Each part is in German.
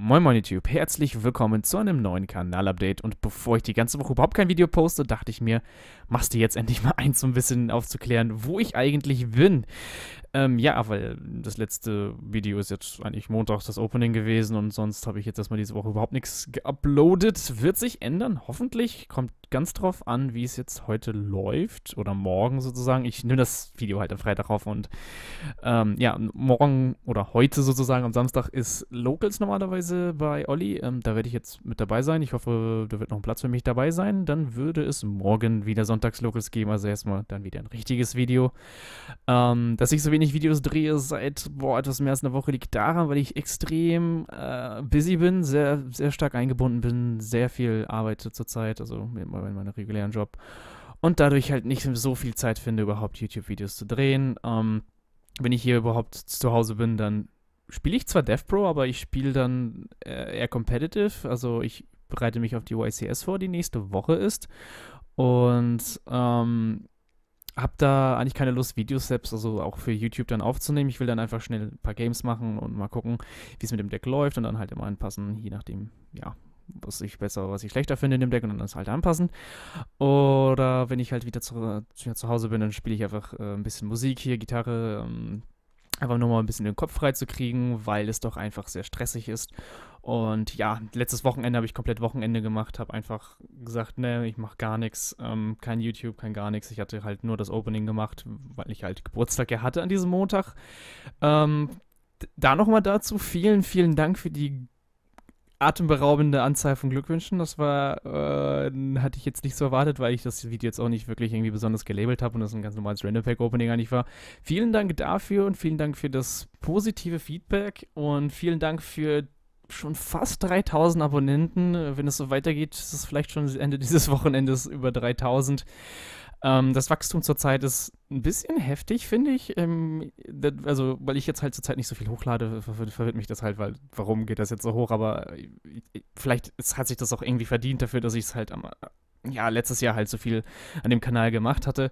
Moin Moin YouTube, herzlich willkommen zu einem neuen Kanal-Update und bevor ich die ganze Woche überhaupt kein Video poste, dachte ich mir, machst du jetzt endlich mal eins, um ein bisschen aufzuklären, wo ich eigentlich bin. Ähm, ja, weil das letzte Video ist jetzt eigentlich Montag das Opening gewesen und sonst habe ich jetzt erstmal diese Woche überhaupt nichts geuploadet. Wird sich ändern, hoffentlich. Kommt ganz drauf an, wie es jetzt heute läuft oder morgen sozusagen. Ich nehme das Video halt am Freitag auf und ähm, ja, morgen oder heute sozusagen am Samstag ist Locals normalerweise bei Olli. Ähm, da werde ich jetzt mit dabei sein. Ich hoffe, da wird noch ein Platz für mich dabei sein. Dann würde es morgen wieder Sonntags-Locals geben, also erstmal dann wieder ein richtiges Video. Ähm, dass ich so wenig ich Videos drehe seit boah, etwas mehr als einer Woche, liegt daran, weil ich extrem äh, busy bin, sehr, sehr stark eingebunden bin, sehr viel arbeite zurzeit, also in meinem regulären Job. Und dadurch halt nicht so viel Zeit finde, überhaupt YouTube-Videos zu drehen. Ähm, wenn ich hier überhaupt zu Hause bin, dann spiele ich zwar DevPro, aber ich spiele dann äh, eher competitive. Also ich bereite mich auf die YCS vor, die nächste Woche ist. Und ähm, habe da eigentlich keine Lust, Videos selbst, also auch für YouTube dann aufzunehmen. Ich will dann einfach schnell ein paar Games machen und mal gucken, wie es mit dem Deck läuft und dann halt immer anpassen, je nachdem, ja, was ich besser, oder was ich schlechter finde in dem Deck und dann das halt anpassen. Oder wenn ich halt wieder zu, zu, zu Hause bin, dann spiele ich einfach äh, ein bisschen Musik hier, Gitarre, ähm, einfach nur mal ein bisschen den Kopf freizukriegen, weil es doch einfach sehr stressig ist. Und ja, letztes Wochenende habe ich komplett Wochenende gemacht, habe einfach gesagt, ne, ich mache gar nichts, ähm, kein YouTube, kein gar nichts. Ich hatte halt nur das Opening gemacht, weil ich halt Geburtstag ja hatte an diesem Montag. Ähm, da nochmal dazu, vielen, vielen Dank für die atemberaubende Anzahl von Glückwünschen. Das war, äh, hatte ich jetzt nicht so erwartet, weil ich das Video jetzt auch nicht wirklich irgendwie besonders gelabelt habe und das ein ganz normales Random Pack Opening eigentlich war. Vielen Dank dafür und vielen Dank für das positive Feedback und vielen Dank für schon fast 3000 Abonnenten. Wenn es so weitergeht, ist es vielleicht schon Ende dieses Wochenendes über 3000. Ähm, das Wachstum zurzeit ist ein bisschen heftig, finde ich. Ähm, das, also, weil ich jetzt halt zurzeit nicht so viel hochlade, ver ver verwirrt mich das halt, weil warum geht das jetzt so hoch? Aber äh, äh vielleicht hat sich das auch irgendwie verdient dafür, dass ich es halt am, äh, ja, letztes Jahr halt so viel an dem Kanal gemacht hatte.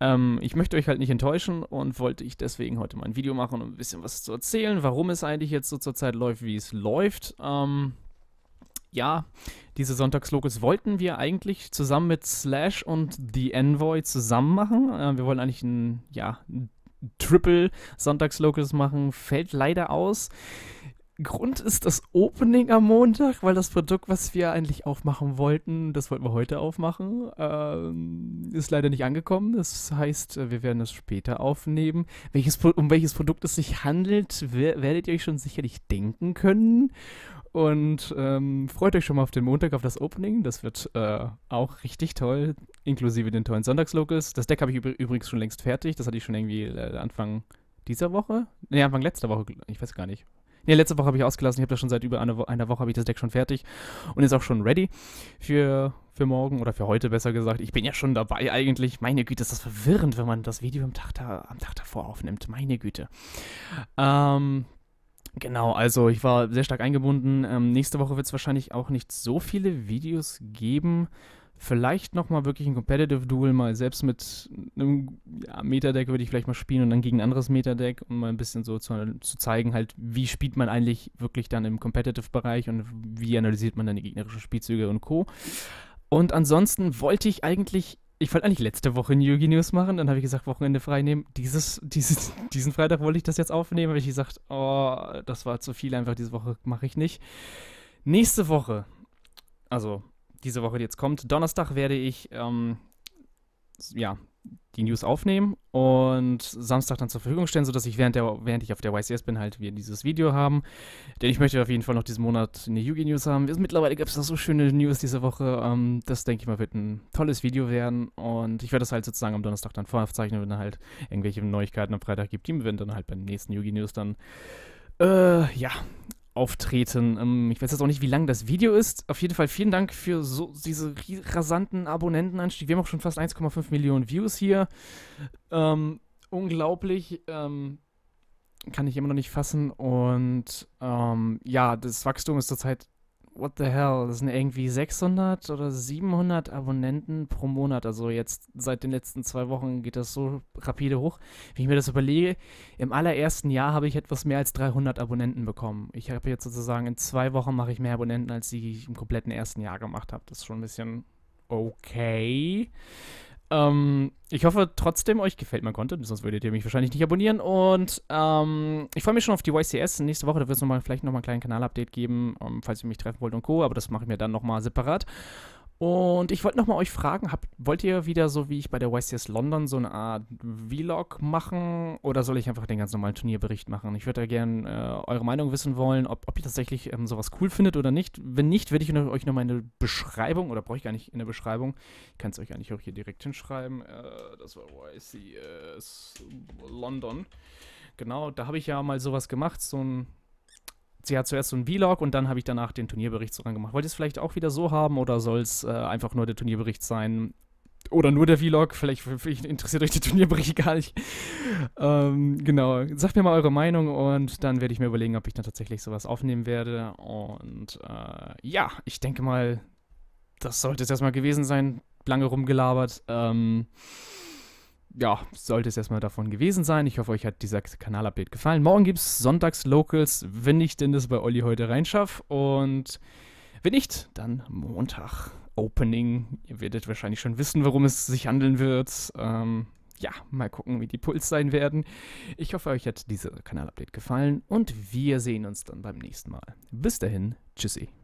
Ähm, ich möchte euch halt nicht enttäuschen und wollte ich deswegen heute mal ein Video machen, um ein bisschen was zu erzählen, warum es eigentlich jetzt so zurzeit läuft, wie es läuft. Ähm, ja, diese Sonntagslogos wollten wir eigentlich zusammen mit Slash und The Envoy zusammen machen. Äh, wir wollen eigentlich ein, ja, ein Triple Sonntagslocals machen, fällt leider aus. Grund ist das Opening am Montag, weil das Produkt, was wir eigentlich aufmachen wollten, das wollten wir heute aufmachen, ähm, ist leider nicht angekommen. Das heißt, äh, wir werden es später aufnehmen. Welches, um welches Produkt es sich handelt, werdet ihr euch schon sicherlich denken können. Und ähm, freut euch schon mal auf den Montag, auf das Opening. Das wird äh, auch richtig toll, inklusive den tollen Sonntagslocals. Das Deck habe ich übrigens schon längst fertig. Das hatte ich schon irgendwie äh, Anfang dieser Woche? Ne, Anfang letzter Woche, ich weiß gar nicht. Ne, letzte Woche habe ich ausgelassen. Ich habe das schon seit über einer, einer Woche habe ich das Deck schon fertig und ist auch schon ready für, für morgen oder für heute besser gesagt. Ich bin ja schon dabei eigentlich. Meine Güte, ist das verwirrend, wenn man das Video am Tag, da, am Tag davor aufnimmt. Meine Güte. Ähm, Genau, also ich war sehr stark eingebunden. Ähm, nächste Woche wird es wahrscheinlich auch nicht so viele Videos geben. Vielleicht nochmal wirklich ein Competitive Duel, mal selbst mit einem ja, Metadeck würde ich vielleicht mal spielen und dann gegen ein anderes Metadeck, um mal ein bisschen so zu, zu zeigen, halt, wie spielt man eigentlich wirklich dann im Competitive-Bereich und wie analysiert man dann die gegnerischen Spielzüge und Co. Und ansonsten wollte ich eigentlich ich wollte eigentlich letzte Woche Yugi News machen, dann habe ich gesagt, Wochenende frei nehmen. Dieses, dieses, diesen Freitag wollte ich das jetzt aufnehmen, habe ich gesagt, oh, das war zu viel einfach diese Woche, mache ich nicht. Nächste Woche, also diese Woche, die jetzt kommt, Donnerstag werde ich, ähm, ja, die News aufnehmen und Samstag dann zur Verfügung stellen, sodass ich während, der, während ich auf der YCS bin, halt wir dieses Video haben. Denn ich möchte auf jeden Fall noch diesen Monat eine Yugi News haben. Mittlerweile gab es noch so schöne News diese Woche. Ähm, das denke ich mal wird ein tolles Video werden und ich werde das halt sozusagen am Donnerstag dann voraufzeichnen, wenn es halt irgendwelche Neuigkeiten am Freitag gibt. Die werden dann halt beim nächsten Yugi News dann. Äh, ja, auftreten. Ähm, ich weiß jetzt auch nicht, wie lang das Video ist. Auf jeden Fall vielen Dank für so diese rasanten Abonnentenanstieg. Wir haben auch schon fast 1,5 Millionen Views hier. Ähm, unglaublich. Ähm, kann ich immer noch nicht fassen. Und ähm, ja, das Wachstum ist zurzeit what the hell, das sind irgendwie 600 oder 700 Abonnenten pro Monat. Also jetzt seit den letzten zwei Wochen geht das so rapide hoch. Wenn ich mir das überlege, im allerersten Jahr habe ich etwas mehr als 300 Abonnenten bekommen. Ich habe jetzt sozusagen in zwei Wochen mache ich mehr Abonnenten, als die ich im kompletten ersten Jahr gemacht habe. Das ist schon ein bisschen okay. Ähm, ich hoffe trotzdem, euch gefällt mein Content, sonst würdet ihr mich wahrscheinlich nicht abonnieren. Und ähm, ich freue mich schon auf die YCS nächste Woche. Da wird es vielleicht nochmal ein kleines Kanal-Update geben, um, ähm, falls ihr mich treffen wollt und Co. Aber das mache ich mir dann nochmal separat. Und ich wollte nochmal euch fragen, habt, wollt ihr wieder so wie ich bei der YCS London so eine Art Vlog machen oder soll ich einfach den ganz normalen Turnierbericht machen? Ich würde da gerne äh, eure Meinung wissen wollen, ob, ob ihr tatsächlich ähm, sowas cool findet oder nicht. Wenn nicht, werde ich euch nochmal eine Beschreibung oder brauche ich gar nicht in der Beschreibung, ich kann es euch eigentlich auch hier direkt hinschreiben. Äh, das war YCS London. Genau, da habe ich ja mal sowas gemacht, so ein sie hat zuerst so einen Vlog und dann habe ich danach den Turnierbericht so gemacht. Wollt ihr es vielleicht auch wieder so haben oder soll es äh, einfach nur der Turnierbericht sein? Oder nur der Vlog, vielleicht, vielleicht interessiert euch der Turnierbericht gar nicht. ähm, genau, sagt mir mal eure Meinung und dann werde ich mir überlegen, ob ich dann tatsächlich sowas aufnehmen werde. Und äh, ja, ich denke mal, das sollte es erstmal gewesen sein. Lange rumgelabert. Ähm, ja, sollte es erstmal davon gewesen sein. Ich hoffe, euch hat dieser Kanalupdate gefallen. Morgen gibt es Sonntags-Locals, wenn ich denn das bei Olli heute reinschaffe. Und wenn nicht, dann Montag. Opening. Ihr werdet wahrscheinlich schon wissen, worum es sich handeln wird. Ähm, ja, mal gucken, wie die Puls sein werden. Ich hoffe, euch hat dieser Kanalupdate gefallen und wir sehen uns dann beim nächsten Mal. Bis dahin, tschüssi.